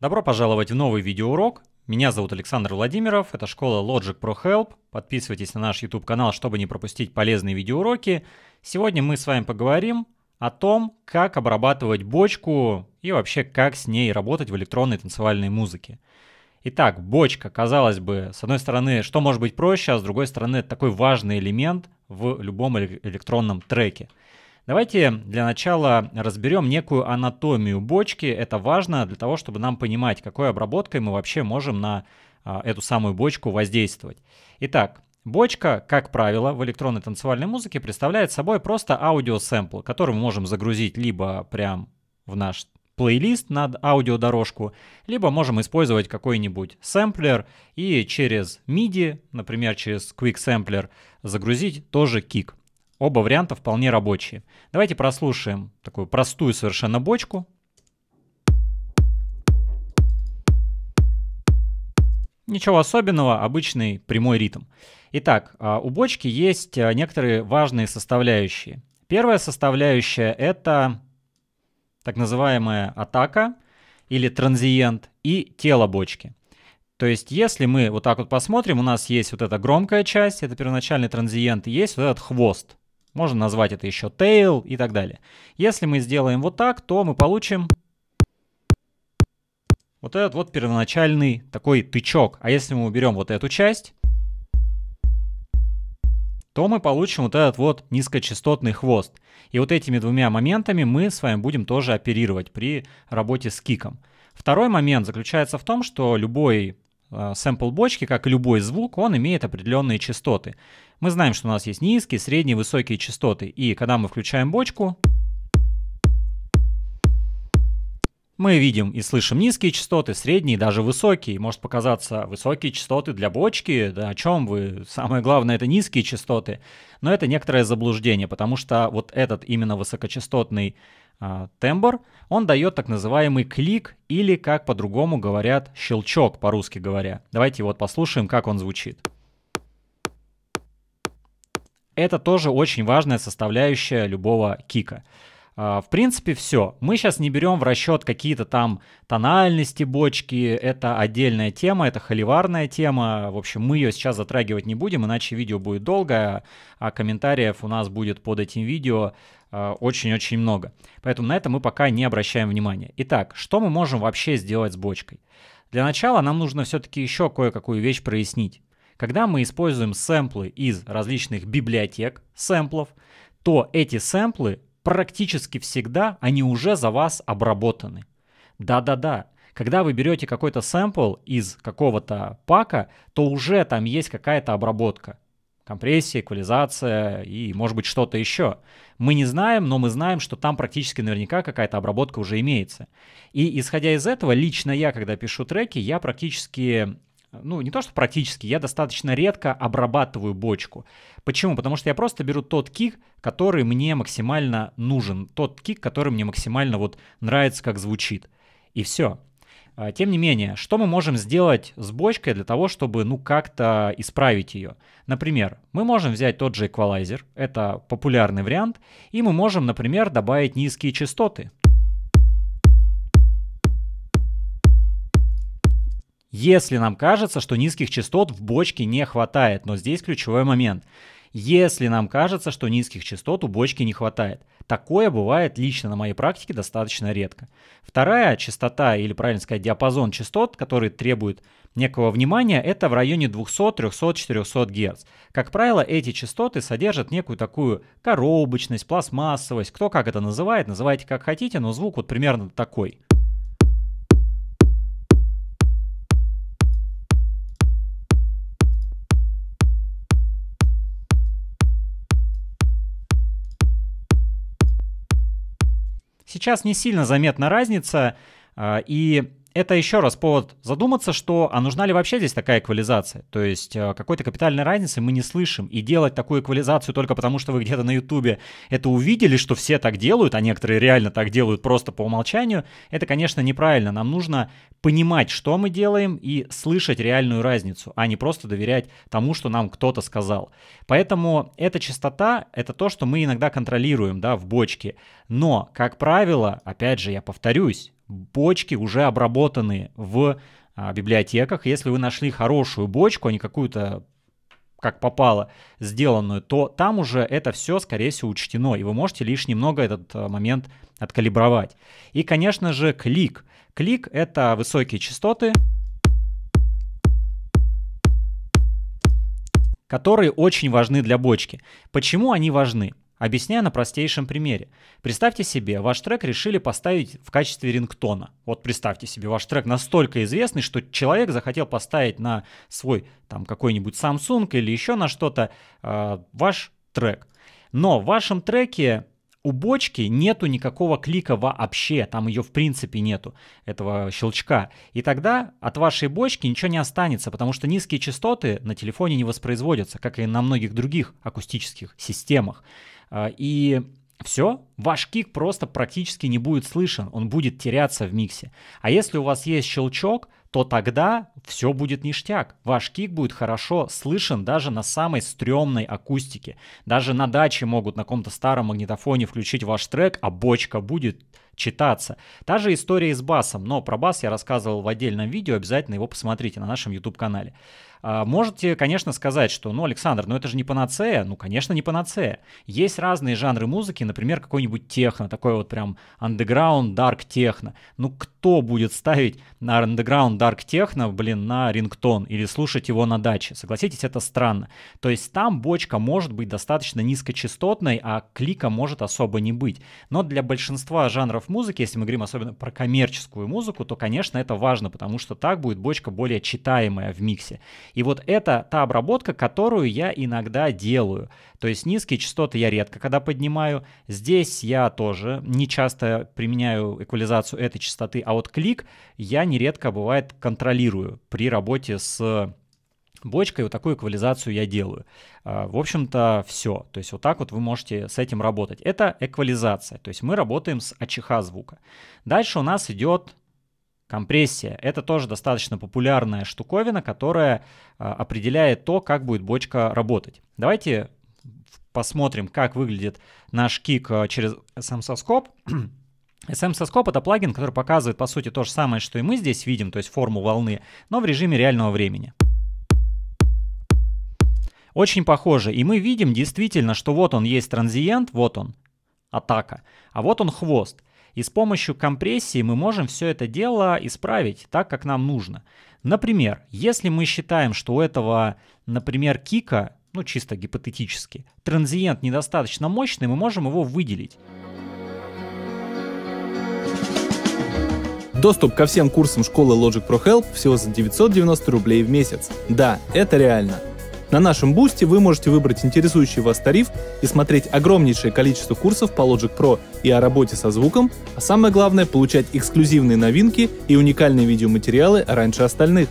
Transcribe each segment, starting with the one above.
Добро пожаловать в новый видеоурок. Меня зовут Александр Владимиров, это школа Logic Pro Help. Подписывайтесь на наш YouTube канал, чтобы не пропустить полезные видеоуроки. Сегодня мы с вами поговорим о том, как обрабатывать бочку и вообще как с ней работать в электронной танцевальной музыке. Итак, бочка, казалось бы, с одной стороны, что может быть проще, а с другой стороны, это такой важный элемент в любом электронном треке – Давайте для начала разберем некую анатомию бочки. Это важно для того, чтобы нам понимать, какой обработкой мы вообще можем на а, эту самую бочку воздействовать. Итак, Бочка, как правило, в электронной танцевальной музыке представляет собой просто аудиосэмпл, который мы можем загрузить либо прям в наш плейлист на аудиодорожку, либо можем использовать какой-нибудь сэмплер и через MIDI, например, через Quick Sampler, загрузить тоже кик. Оба варианта вполне рабочие. Давайте прослушаем такую простую совершенно бочку. Ничего особенного, обычный прямой ритм. Итак, а, у бочки есть а, некоторые важные составляющие. Первая составляющая — это так называемая атака или транзиент и тело бочки. То есть если мы вот так вот посмотрим, у нас есть вот эта громкая часть, это первоначальный транзиент, и есть вот этот хвост. Можно назвать это еще tail и так далее. Если мы сделаем вот так, то мы получим вот этот вот первоначальный такой тычок. А если мы уберем вот эту часть, то мы получим вот этот вот низкочастотный хвост. И вот этими двумя моментами мы с вами будем тоже оперировать при работе с киком. Второй момент заключается в том, что любой Э, сэмпл бочки, как и любой звук, он имеет определенные частоты. Мы знаем, что у нас есть низкие, средние, высокие частоты. И когда мы включаем бочку, мы видим и слышим низкие частоты, средние, даже высокие. Может показаться высокие частоты для бочки, да о чем вы, самое главное это низкие частоты. Но это некоторое заблуждение, потому что вот этот именно высокочастотный а, тембр, он дает так называемый клик или, как по-другому говорят, щелчок, по-русски говоря. Давайте вот послушаем, как он звучит. Это тоже очень важная составляющая любого кика. А, в принципе, все. Мы сейчас не берем в расчет какие-то там тональности бочки. Это отдельная тема, это холиварная тема. В общем, мы ее сейчас затрагивать не будем, иначе видео будет долгое, а комментариев у нас будет под этим видео а, очень-очень много. Поэтому на это мы пока не обращаем внимания. Итак, что мы можем вообще сделать с бочкой? Для начала нам нужно все-таки еще кое-какую вещь прояснить. Когда мы используем сэмплы из различных библиотек сэмплов, то эти сэмплы практически всегда, они уже за вас обработаны. Да-да-да, когда вы берете какой-то сэмпл из какого-то пака, то уже там есть какая-то обработка компрессия, эквализация и, может быть, что-то еще. Мы не знаем, но мы знаем, что там практически наверняка какая-то обработка уже имеется. И исходя из этого, лично я, когда пишу треки, я практически ну, не то что практически, я достаточно редко обрабатываю бочку. Почему? Потому что я просто беру тот кик, который мне максимально нужен, тот кик, который мне максимально вот нравится, как звучит. И все. А, тем не менее, что мы можем сделать с бочкой для того, чтобы ну как-то исправить ее? Например, мы можем взять тот же эквалайзер, это популярный вариант, и мы можем, например, добавить низкие частоты. Если нам кажется, что низких частот в бочке не хватает, но здесь ключевой момент – если нам кажется, что низких частот у бочки не хватает. Такое бывает лично на моей практике достаточно редко. Вторая частота, или правильно сказать, диапазон частот, который требует некого внимания, это в районе 200, 300, 400 Гц. Как правило, эти частоты содержат некую такую коробочность, пластмассовость, кто как это называет, называйте как хотите, но звук вот примерно такой. сейчас не сильно заметна разница, а, и это еще раз повод задуматься, что а нужна ли вообще здесь такая эквализация? То есть э, какой-то капитальной разницы мы не слышим. И делать такую эквализацию только потому, что вы где-то на Ютубе это увидели, что все так делают, а некоторые реально так делают просто по умолчанию, это, конечно, неправильно. Нам нужно понимать, что мы делаем и слышать реальную разницу, а не просто доверять тому, что нам кто-то сказал. Поэтому эта частота — это то, что мы иногда контролируем да, в бочке. Но, как правило, опять же, я повторюсь, бочки уже обработаны в а, библиотеках. Если вы нашли хорошую бочку, а не какую-то как попало сделанную, то там уже это все, скорее всего, учтено, и вы можете лишь немного этот а, момент откалибровать. И, конечно же, клик. Клик — это высокие частоты, которые очень важны для бочки. Почему они важны? Объясняю на простейшем примере. Представьте себе, ваш трек решили поставить в качестве рингтона. Вот представьте себе, ваш трек настолько известный, что человек захотел поставить на свой там какой-нибудь Samsung или еще на что-то э, ваш трек. Но в вашем треке у бочки нету никакого клика вообще, там ее в принципе нету, этого щелчка. И тогда от вашей бочки ничего не останется, потому что низкие частоты на телефоне не воспроизводятся, как и на многих других акустических системах. А, и все, ваш кик просто практически не будет слышен, он будет теряться в миксе. А если у вас есть щелчок, то тогда все будет ништяк. Ваш кик будет хорошо слышен даже на самой стрёмной акустике. Даже на даче могут на каком-то старом магнитофоне включить ваш трек, а бочка будет читаться. Та же история и с басом, но про бас я рассказывал в отдельном видео, обязательно его посмотрите на нашем YouTube-канале. А, можете, конечно, сказать, что, ну, Александр, ну это же не панацея. Ну, конечно, не панацея. Есть разные жанры музыки, например, какой-нибудь техно, такой вот прям underground, dark техно. Ну, кто будет ставить на underground, dark техно, блин, на рингтон или слушать его на даче? Согласитесь, это странно. То есть там бочка может быть достаточно низкочастотной, а клика может особо не быть. Но для большинства жанров музыки, если мы говорим особенно про коммерческую музыку, то, конечно, это важно, потому что так будет бочка более читаемая в миксе. И вот это та обработка, которую я иногда делаю. То есть низкие частоты я редко когда поднимаю. Здесь я тоже не часто применяю эквализацию этой частоты, а вот клик я нередко, бывает, контролирую при работе с бочкой, вот такую эквализацию я делаю. А, в общем-то, все. То есть вот так вот вы можете с этим работать. Это эквализация, то есть мы работаем с АЧХ звука. Дальше у нас идет Компрессия — это тоже достаточно популярная штуковина, которая а, определяет то, как будет бочка работать. Давайте посмотрим, как выглядит наш кик а, через SMSoScope. SM-соскоп — это плагин, который показывает, по сути, то же самое, что и мы здесь видим, то есть форму волны, но в режиме реального времени. Очень похоже. И мы видим действительно, что вот он есть транзиент, вот он, атака, а вот он хвост — и с помощью компрессии мы можем все это дело исправить так, как нам нужно. Например, если мы считаем, что у этого, например, кика, ну чисто гипотетически, транзиент недостаточно мощный, мы можем его выделить. Доступ ко всем курсам школы Logic Pro Help всего за 990 рублей в месяц. Да, это реально. На нашем бусте вы можете выбрать интересующий вас тариф и смотреть огромнейшее количество курсов по Logic Pro и о работе со звуком, а самое главное получать эксклюзивные новинки и уникальные видеоматериалы раньше остальных.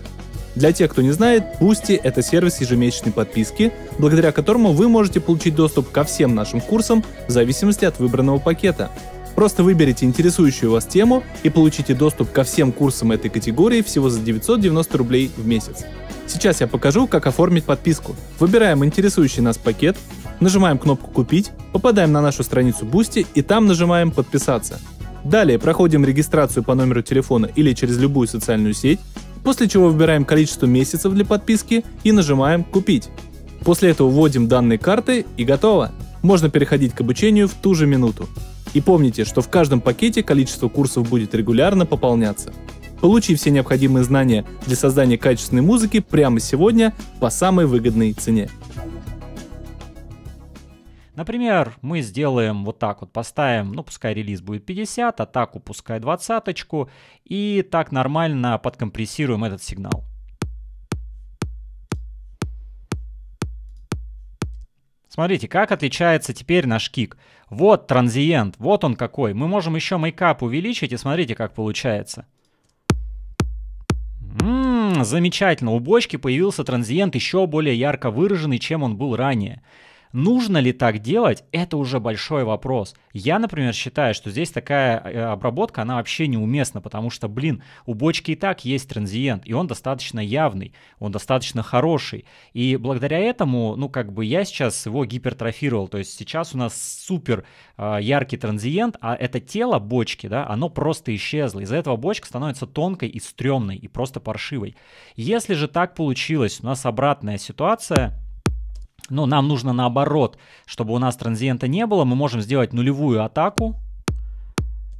Для тех, кто не знает, Boosty — это сервис ежемесячной подписки, благодаря которому вы можете получить доступ ко всем нашим курсам в зависимости от выбранного пакета. Просто выберите интересующую вас тему и получите доступ ко всем курсам этой категории всего за 990 рублей в месяц. Сейчас я покажу, как оформить подписку. Выбираем интересующий нас пакет, нажимаем кнопку «Купить», попадаем на нашу страницу Boosty и там нажимаем «Подписаться». Далее проходим регистрацию по номеру телефона или через любую социальную сеть, после чего выбираем количество месяцев для подписки и нажимаем «Купить». После этого вводим данные карты и готово. Можно переходить к обучению в ту же минуту. И помните, что в каждом пакете количество курсов будет регулярно пополняться. Получи все необходимые знания для создания качественной музыки прямо сегодня по самой выгодной цене. Например, мы сделаем вот так вот, поставим, ну пускай релиз будет 50, атаку пускай двадцаточку, и так нормально подкомпрессируем этот сигнал. Смотрите, как отличается теперь наш кик. Вот транзиент, вот он какой. Мы можем еще мейкап увеличить, и смотрите, как получается. М м-м, -м, замечательно, у бочки появился транзиент еще более ярко выраженный, чем он был ранее. Нужно ли так делать, это уже большой вопрос. Я, например, считаю, что здесь такая э, обработка, она вообще неуместна, потому что, блин, у бочки и так есть транзиент, и он достаточно явный, он достаточно хороший. И благодаря этому, ну, как бы я сейчас его гипертрофировал, то есть сейчас у нас супер э, яркий транзиент, а это тело бочки, да, оно просто исчезло. Из-за этого бочка становится тонкой и стрёмной, и просто паршивой. Если же так получилось, у нас обратная ситуация — но ну, нам нужно наоборот, чтобы у нас транзиента не было, мы можем сделать нулевую атаку.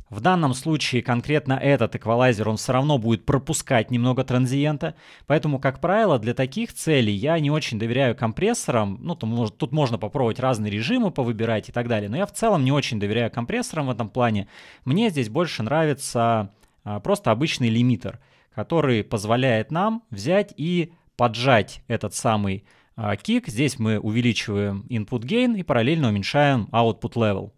В данном случае конкретно этот эквалайзер, он все равно будет пропускать немного транзиента. Поэтому, как правило, для таких целей я не очень доверяю компрессорам. Ну, там, может, тут можно попробовать разные режимы повыбирать и так далее. Но я в целом не очень доверяю компрессорам в этом плане. Мне здесь больше нравится а, просто обычный лимитер, который позволяет нам взять и поджать этот самый kick. А, здесь мы увеличиваем input gain и параллельно уменьшаем output level.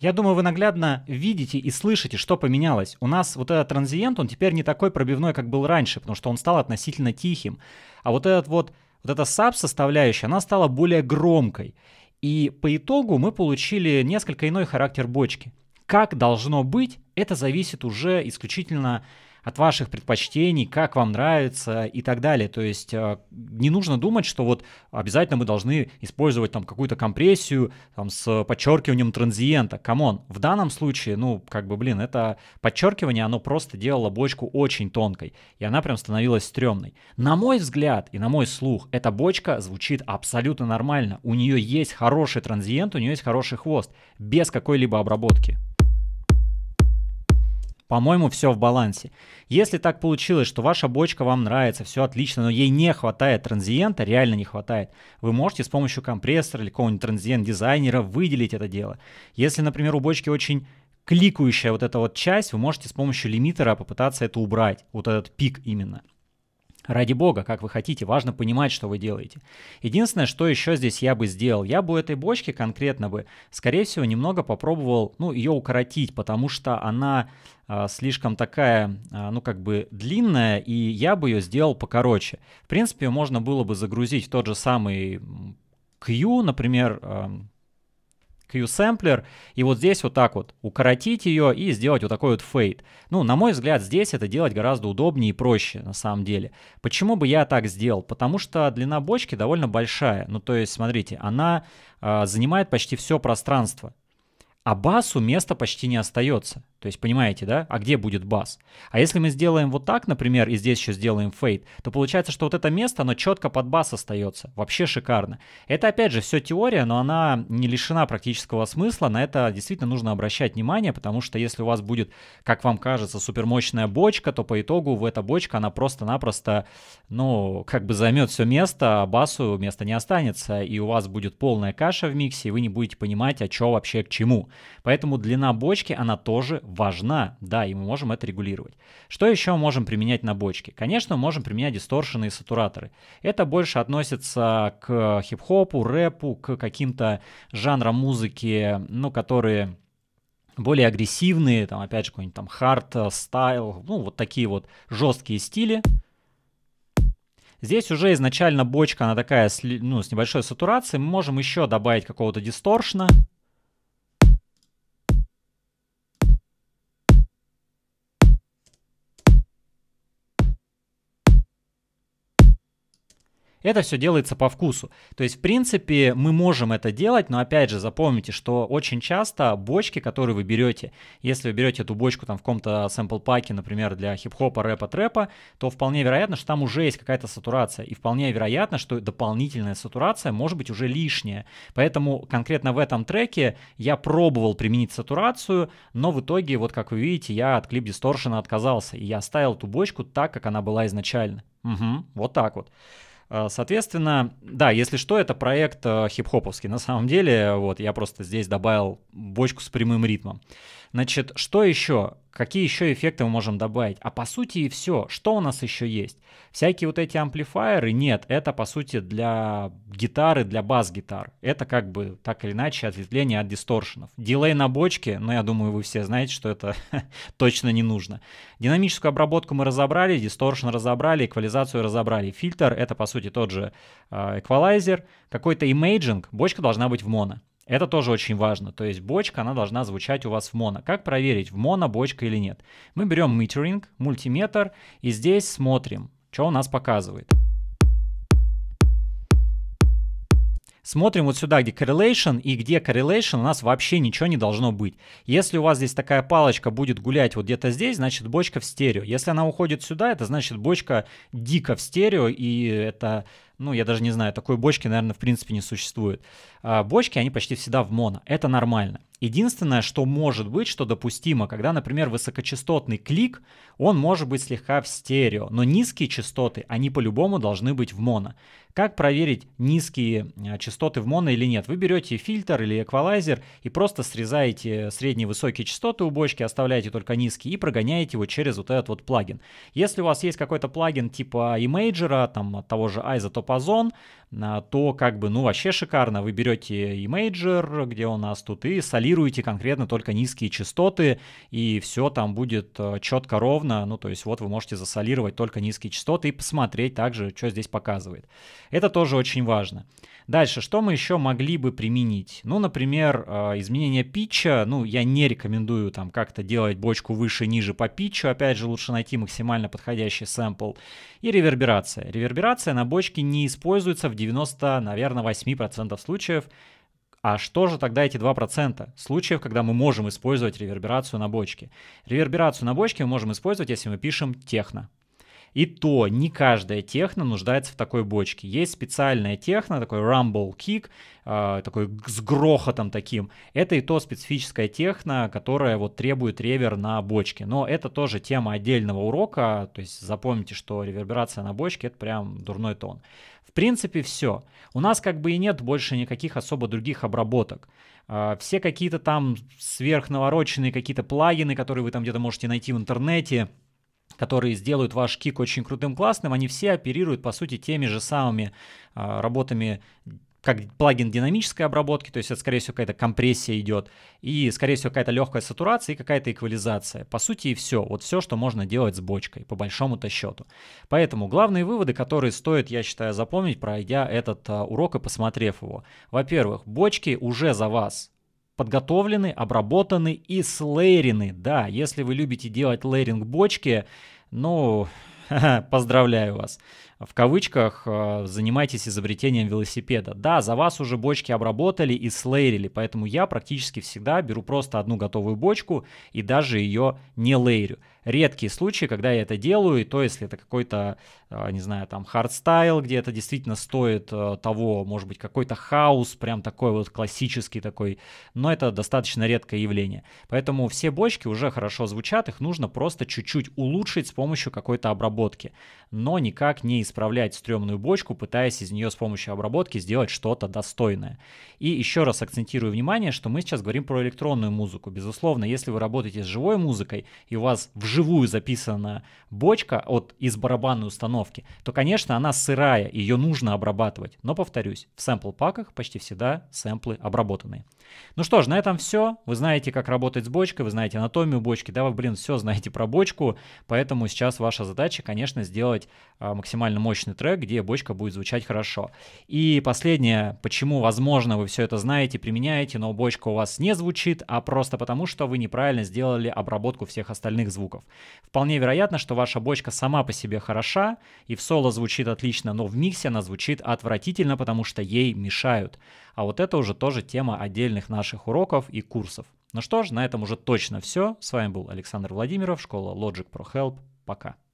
Я думаю, вы наглядно видите и слышите, что поменялось. У нас вот этот транзиент, он теперь не такой пробивной, как был раньше, потому что он стал относительно тихим. А вот этот вот, вот эта саб-составляющая, она стала более громкой. И по итогу мы получили несколько иной характер бочки. Как должно быть, это зависит уже исключительно от ваших предпочтений, как вам нравится и так далее. То есть э, не нужно думать, что вот обязательно мы должны использовать там какую-то компрессию там, с подчеркиванием транзиента. Камон, в данном случае, ну, как бы, блин, это подчеркивание, оно просто делало бочку очень тонкой, и она прям становилась стрёмной. На мой взгляд и на мой слух, эта бочка звучит абсолютно нормально. У нее есть хороший транзиент, у нее есть хороший хвост, без какой-либо обработки. По-моему, все в балансе. Если так получилось, что ваша бочка вам нравится, все отлично, но ей не хватает транзиента, реально не хватает, вы можете с помощью компрессора или какого-нибудь транзиент-дизайнера выделить это дело. Если, например, у бочки очень кликающая вот эта вот часть, вы можете с помощью лимитера попытаться это убрать, вот этот пик именно. Ради бога, как вы хотите, важно понимать, что вы делаете. Единственное, что еще здесь я бы сделал, я бы этой бочке конкретно бы, скорее всего, немного попробовал, ну, ее укоротить, потому что она а, слишком такая, а, ну как бы длинная, и я бы ее сделал покороче. В принципе, можно было бы загрузить тот же самый Q, например, Q-сэмплер, и вот здесь вот так вот укоротить ее и сделать вот такой вот фейт Ну, на мой взгляд, здесь это делать гораздо удобнее и проще на самом деле. Почему бы я так сделал? Потому что длина бочки довольно большая. Ну, то есть, смотрите, она э, занимает почти все пространство, а басу места почти не остается. То есть понимаете, да? А где будет бас? А если мы сделаем вот так, например, и здесь еще сделаем фейт, то получается, что вот это место, оно четко под бас остается. Вообще шикарно. Это опять же все теория, но она не лишена практического смысла. На это действительно нужно обращать внимание, потому что если у вас будет, как вам кажется, супермощная бочка, то по итогу в эта бочка, она просто-напросто, ну, как бы займет все место, а басу места не останется, и у вас будет полная каша в миксе, и вы не будете понимать, а что вообще к чему. Поэтому длина бочки, она тоже важна, да, и мы можем это регулировать. Что еще можем применять на бочке? Конечно, мы можем применять дисторшены и сатураторы. Это больше относится к хип-хопу, рэпу, к каким-то жанрам музыки, ну, которые более агрессивные, там, опять же, какой-нибудь там хард, э, стайл, ну, вот такие вот жесткие стили. Здесь уже изначально бочка, она такая, ну, с небольшой сатурацией. Мы можем еще добавить какого-то дисторшна. Это все делается по вкусу. То есть, в принципе, мы можем это делать, но опять же, запомните, что очень часто бочки, которые вы берете, если вы берете эту бочку там в каком-то сэмпл-паке, например, для хип-хопа, рэпа, трэпа, то вполне вероятно, что там уже есть какая-то сатурация. И вполне вероятно, что дополнительная сатурация может быть уже лишняя. Поэтому конкретно в этом треке я пробовал применить сатурацию, но в итоге, вот как вы видите, я от клип дисторшена отказался. И я оставил ту бочку так, как она была изначально. Угу, вот так вот. Э, соответственно, да, если что, это проект э, хип-хоповский. На самом деле, вот, я просто здесь добавил бочку с прямым ритмом. Значит, что еще? Какие еще эффекты мы можем добавить? А по сути и все. Что у нас еще есть? Всякие вот эти амплифайеры? Нет, это по сути для гитары, для бас-гитар. Это как бы так или иначе ответвление от дисторшенов. Дилей на бочке, но я думаю, вы все знаете, что это точно не нужно. Динамическую обработку мы разобрали, дисторшн разобрали, эквализацию разобрали. Фильтр — это по сути тот же а, эквалайзер. Какой-то имейджинг, бочка должна быть в моно. Это тоже очень важно, то есть бочка, она должна звучать у вас в моно. Как проверить, в моно бочка или нет? Мы берем митеринг, мультиметр, и здесь смотрим, что у нас показывает. Смотрим вот сюда, где correlation и где correlation, у нас вообще ничего не должно быть. Если у вас здесь такая палочка будет гулять вот где-то здесь, значит бочка в стерео. Если она уходит сюда, это значит бочка дико в стерео, и это ну, я даже не знаю, такой бочки, наверное, в принципе не существует. А, бочки, они почти всегда в моно, это нормально. Единственное, что может быть, что допустимо, когда, например, высокочастотный клик, он может быть слегка в стерео, но низкие частоты, они по-любому должны быть в моно. Как проверить низкие э, частоты в моно или нет? Вы берете фильтр или эквалайзер и просто срезаете средние высокие частоты у бочки, оставляете только низкие и прогоняете его через вот этот вот плагин. Если у вас есть какой-то плагин типа Imager, там от того же Isotopazon, то как бы, ну, вообще шикарно. Вы берете имейджер, где у нас тут, и солируете конкретно только низкие частоты, и все там будет э, четко ровно. Ну, то есть вот вы можете засолировать только низкие частоты и посмотреть также, что здесь показывает. Это тоже очень важно. Дальше, что мы еще могли бы применить? Ну, например, э, изменение питча. Ну, я не рекомендую там как-то делать бочку выше, ниже по питчу. Опять же, лучше найти максимально подходящий сэмпл. И реверберация. Реверберация на бочке не используется в 90, наверное, 8% случаев. А что же тогда эти 2% случаев, когда мы можем использовать реверберацию на бочке? Реверберацию на бочке мы можем использовать, если мы пишем техно. И то не каждая техно нуждается в такой бочке. Есть специальная техно, такой Rumble Kick, э, такой с грохотом таким. Это и то специфическая техно, которая вот требует ревер на бочке. Но это тоже тема отдельного урока, то есть запомните, что реверберация на бочке — это прям дурной тон. В принципе, все. У нас как бы и нет больше никаких особо других обработок. Э, все какие-то там сверхнавороченные какие-то плагины, которые вы там где-то можете найти в интернете — которые сделают ваш кик очень крутым, классным, они все оперируют, по сути, теми же самыми э, работами как плагин динамической обработки, то есть это, скорее всего, какая-то компрессия идет, и, скорее всего, какая-то легкая сатурация и какая-то эквализация. По сути, и все. Вот все, что можно делать с бочкой, по большому-то счету. Поэтому главные выводы, которые стоит, я считаю, запомнить, пройдя этот а, урок и посмотрев его. Во-первых, бочки уже за вас подготовлены, обработаны и слейрены. Да, если вы любите делать лейринг бочки, ну, поздравляю вас. В кавычках э, занимайтесь изобретением велосипеда. Да, за вас уже бочки обработали и слейрили, поэтому я практически всегда беру просто одну готовую бочку и даже ее не лейрю редкие случаи, когда я это делаю, и то, если это какой-то, а, не знаю, там, хардстайл, где это действительно стоит э, того, может быть, какой-то хаос, прям такой вот классический такой, но это достаточно редкое явление. Поэтому все бочки уже хорошо звучат, их нужно просто чуть-чуть улучшить с помощью какой-то обработки, но никак не исправлять стрёмную бочку, пытаясь из нее с помощью обработки сделать что-то достойное. И еще раз акцентирую внимание, что мы сейчас говорим про электронную музыку. Безусловно, если вы работаете с живой музыкой, и у вас в вживую записана бочка от, из барабанной установки, то, конечно, она сырая, ее нужно обрабатывать. Но, повторюсь, в сэмпл-паках почти всегда сэмплы обработанные. Ну что ж, на этом все. Вы знаете, как работать с бочкой, вы знаете анатомию бочки, да, вы, блин, все знаете про бочку, поэтому сейчас ваша задача, конечно, сделать а, максимально мощный трек, где бочка будет звучать хорошо. И последнее, почему, возможно, вы все это знаете, применяете, но бочка у вас не звучит, а просто потому, что вы неправильно сделали обработку всех остальных звуков. Вполне вероятно, что ваша бочка сама по себе хороша, и в соло звучит отлично, но в миксе она звучит отвратительно, потому что ей мешают. А вот это уже тоже тема отдельной отдельных наших уроков и курсов. Ну что ж, на этом уже точно все. С вами был Александр Владимиров, школа Logic Pro Help. Пока.